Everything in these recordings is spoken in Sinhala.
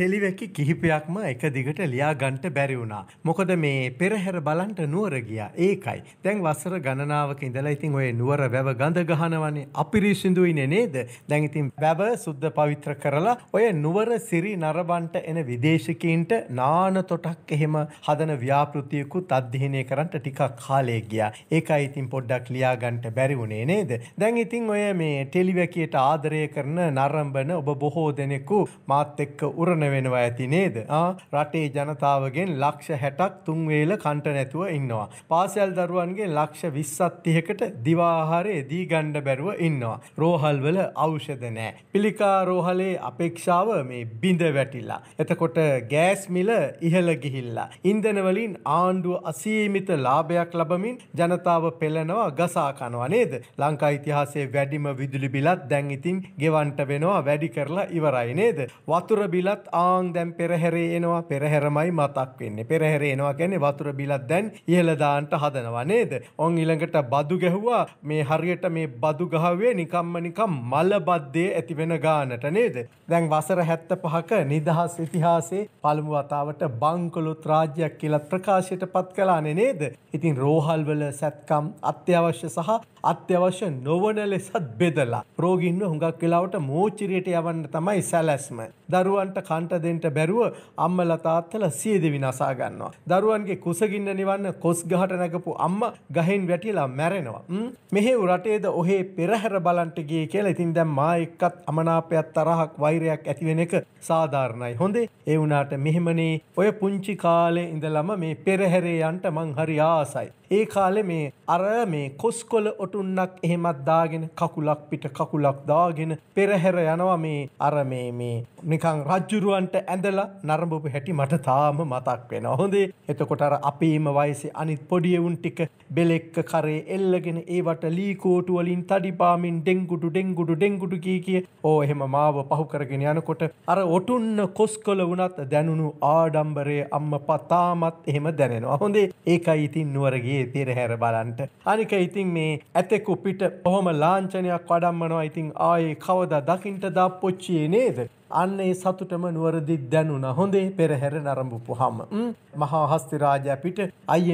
ටෙලිවැකි කිහිපයක්ම එක දිගට ලියා ගන්ට බැරි වුණා. මොකද මේ පෙරහැර බලන්ට නුවර ගියා ඒකයි. දැන් වසර ගණනාවක ඉඳලා ඉතින් ඔය නුවර වැව ගඳ ගහනවනේ අපිරිසිදුයිනේ නේද? දැන් ඉතින් වැව සුද්ධ පවිත්‍ර කරලා ඔය නුවර සිරි නරබන්ට එන විදේශිකයින්ට නාන තොටක් එහෙම හදන ව්‍යාපෘතියකුත් අධ්‍යයනය කරන්ට ටිකක් කාලේ ගියා. ඒකයි ඉතින් පොඩ්ඩක් ලියා ගන්ට බැරි වුණේ නේද? දැන් ඉතින් ඔය මේ ටෙලිවැකියට ආදරය කරන නරඹන ඔබ බොහෝ දෙනෙකු මාත් එක්ක උරන වෙනවා ඇති නේද රටේ ජනතාවගෙන් ලක්ෂ හැටක් තුන්වේල කන්ට නැතුව ඉන්නවා. පාසැල් දරුවන්ගේ ලක්ෂ විස්සත්තියකට දිවාහාරය දී ගණ්ඩ බැරුව ඉන්නවා. රෝහල්වල අවෂද නෑ. පිළිකා රෝහලේ අපේක්ෂාව මේ බිඳ වැටිල්ලා. එතකොට ගෑස්මිල ඉහළ ගිහිල්ලා. ඉන්දනවලින් ආණ්ඩුව අසීමිත ලාභයක් ලබමින් ජනතාව පෙළනවා ගසා කනවා නේද. ලංකා ඉතිහාසේ වැඩිම විදුලි බිලත් දැන් ඉතින් ගෙවන්ට වෙනවා වැඩි කරලා ඉවරයි නේද. වතුර බිලත් ආං දැන් පෙරහැරේ එනවා පෙරහැරමයි මතක් වෙන්නේ. පෙරහැරේ එනවා කියන්නේ වතුර බිලක් දැන් ඉහළ දාන්න හදනවා නේද? ඔන් ඊළඟට බදු ගැහුවා මේ හරියට මේ බදු ගහුවේ නිකම්ම නිකම් මල බද්දේ ඇති වෙන ගානට නේද? දැන් වසර 75ක නිදහස් ඉතිහාසයේ පළමු වතාවට බංකොලොත් රාජ්‍යයක් කියලා ප්‍රකාශයට පත් කළානේ නේද? ඉතින් රෝහල් වල සැත්කම් අත්‍යවශ්‍ය සහ අත්‍යවශ්‍ය නොවන ලෙසත් බෙදලා රෝගීන්ව හුඟක් වෙලාවට මෝචිරියට යවන්න තමයි සැලැස්ම. දරුවන්ට තාත්තලාන්ට දෙන්න බැරුව අම්මලා තාත්තලා සිය දෙවි නසා ගන්නවා. දරුවන්ගේ කුසගින්න නිවන්න කොස් ගහට නැගපු අම්මා ගහෙන් වැටිලා මැරෙනවා. මෙහෙව් රටේද ඔහේ පෙරහැර බලන්ට ගියේ කියලා. ඉතින් දැන් මා එක්කත් අමනාපයක් තරහක් වෛරයක් ඇති වෙන එක සාධාරණයි. හොඳේ. ඒ වුණාට මෙහෙමනේ ඔය පුංචි කාලේ ඉඳලම මේ පෙරහැරේ යන්ට මං හරි ආසයි. ඒ කාලේ මේ අර මේ කොස්කොල ඔටුන්නක් එහෙමත් දාගෙන කකුලක් පිට කකුලක් දාගෙන පෙරහැර යනවා මේ අර මේ මේ නිකන් රජ්ජුරුව දරුවන්ට ඇඳලා නරඹපු හැටි මට තාම මතක් වෙන හොඳේ එතකොටර අපේම වයසි අනිත් පොඩියවුන් ටික බෙලෙක්ක කරේ එල්ලගෙන ඒවට ලීකෝටුවලින් තඩිපාමින් ඩෙංගුඩු ඩෙංගුඩු ඩෙංගුඩු කිය කිය ඕ එහෙම මාව පහුකරගෙන යනකොට අර ඔටුන්න කොස්කොල වුණත් දැනුණු ආඩම්බරේ අම්ම පතාමත් එහෙම දැනෙනවා හොඳේ ඒකයි ඉතින් නුවරගේ පෙරහැර බලන්ට අනික ඉතින් මේ ඇතෙකු පිට පොහොම ලාංචනයක් වඩම්මනවා ඉතින් ආයේ කවද දකිින්ට දා පොච්චියේ නේද අන්න ඒ සතුටම නුවරදි දැනුණා. හොඳේ පෙරහැර නරඹපුවාම මහා හස්ති රාජයා පිට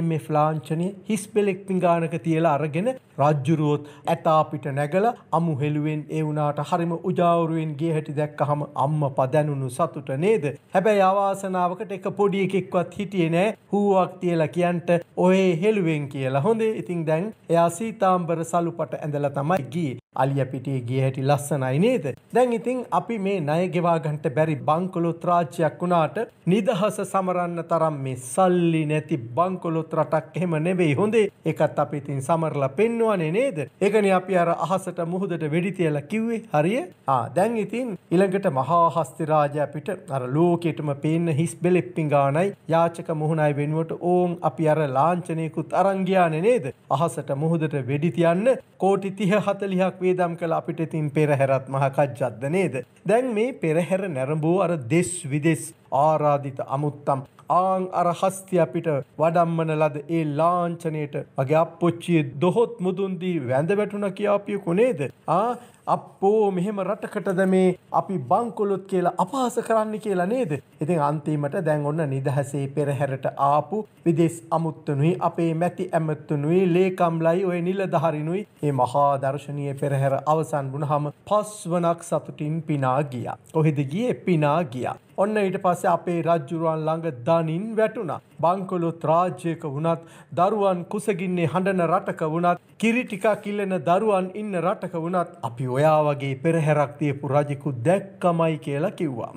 IMF ලාංඡනය හිස් පෙලෙක් පිඟානක තියලා අරගෙන රජ්ජුරුවොත් ඇතා පිට නැගලා අමු හෙළුවෙන් ඒ වුණාට හරිම උජාවරුවෙන් ගේ හැටි දැක්කහම අම්මපා දැනුණු සතුට නේද? හැබැයි අවාසනාවකට එක පොඩි එකෙක්වත් හිටියේ නෑ. හූවක් තියලා කියන්ට ඔය හෙළුවෙන් කියලා. හොඳේ. ඉතින් දැන් එයා සීතාම්බර සලුපට ඇඳලා තමයි ගියේ. අලිය පිටියේ ගිය හැටි ලස්සනයි නේද? දැන් ඉතින් අපි මේ ණය ගෙවා ගන්නට බැරි බංකොලොත් රාජ්‍යයක් වුණාට නිදහස සමරන්න තරම් මේ සල්ලි නැති බංකොලොත් රටක් එහෙම නෙවෙයි හොඳේ. ඒකත් අපි ඉතින් සමරලා පෙන්වන්නේ නේද? ඒකනේ අපි අර අහසට මුහුදට වෙඩි තියලා කිව්වේ. හරිය? ආ දැන් ඉතින් ඊළඟට මහා හස්ති රාජයා පිට අර ලෝකෙටම පේන්න හිස් බෙලෙප්පිඟානයි යාචක මුහුණයි වෙනුවට ඕන් අපි අර ලාංඡනයකුත් අරන් ගියානේ නේද? අහසට මුහුදට වෙඩි තියන්න කෝටි 30 40ක් වේදම් කළ අපිට ඉතින් පෙරහැරත් මහකජ්ජත්ද නේද. දැන් මේ පෙරහැර නැරඹූ අර දෙස් විදෙස් ආරාධිත අමුත්තම්. ආං අර හස්ති අපිට වඩම්මන ලද ඒ ලාංචනයට වගේ අපපොච්චිය දොහොත් මුදුන්දී වැඳ වැටුන කියාපියකු නේද. ආ අප්පෝ මෙහෙම රටකටද මේ අපි බංකොලොත් කියලා අපහස කරන්න කියලා නේද. ඉතින් අන්තිමට දැන් ඔන්න නිදහසේ පෙරහැරට ආපු විදෙස් අමුත්තනුයි අපේ මැති ඇමත්තුනුයි ලේකම්ලයි ඔය නිලධහරිනුයි ඒ මහා දර්ශනය පෙරහැර අවසන් වුණහම පස්වනක් සතුටින් පිනා ගියා. කොහෙද ගිය පිනා ගියා. ඔන්න ඊට පස්සේ අපේ රජ්ජුරුවන් ළඟ දනින් වැටුණා. බංකොලොත් රාජ්‍යයක වුණත් දරුවන් කුසගින්නේ හඬන රටක වුණත් කිරි ටිකක් ඉල්ලන දරුවන් ඉන්න රටක වුණත් අපි ඔයා වගේ පෙරහැරක් තියපු රජෙකු දැක්කමයි කියලා කිව්වා.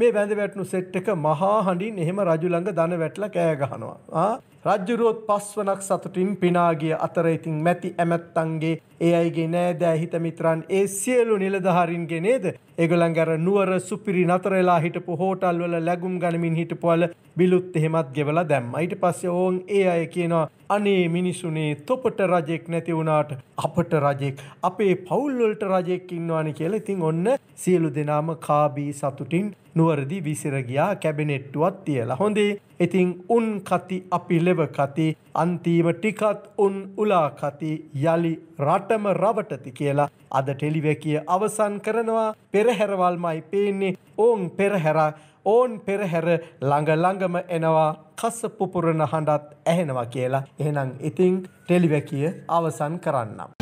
මේ බැඳ වැටනු සෙට් එක මහා හඬින් එහෙම රජුළඟ දන වැටලා කෑගහනවා. රජ්ජුරුවොත් පස්වනක් සතුටින් පිනාගිය අතර ඉතින් මැති ඇමැත්තන්ගේ ඒ අයිගේ නෑදෑ හිතමිත්‍රන් ඒ සියලු නිලධහරින්ගේ නේද එගොළංගර නුවර සුපිරි නතරලා හිටපු හෝටල් වල ලැගුම් ගනිමින් හිටපුවල බිලුත් එහෙමත් ගෙවල දැම් අයිට පස්සේ ඕවන් ඒ අය කියනවා අනේ මිනිසුනේ තොපට රජෙක් නැති වුණාට අපට රජෙක් අපේ පවුල්වලට රජෙක් ඉන්නවානි කියලා ඉතින් ඔන්න සියලු දෙනාම කාබී සතුටින් නුවරදි විසිරගියා කැබිනෙට්ටුවත් තියලා හොඳේ ඉතිං උන් කති අපි ලෙව කති අන්තිම ටිකත් උන් උලා කති යළි රටම රවටති කියලා අද ටෙලිවැකිය අවසන් කරනවා පෙරහැරවල්මයි පේන්නේ ඕන් පෙරහැර ඕන් පෙරහැර ළඟ ළඟම එනවා කස පුපුරණ හඬත් ඇහෙනවා කියලා එහෙනම් ඉතිං ටෙලිවැකිය අවසන් කරන්නම්.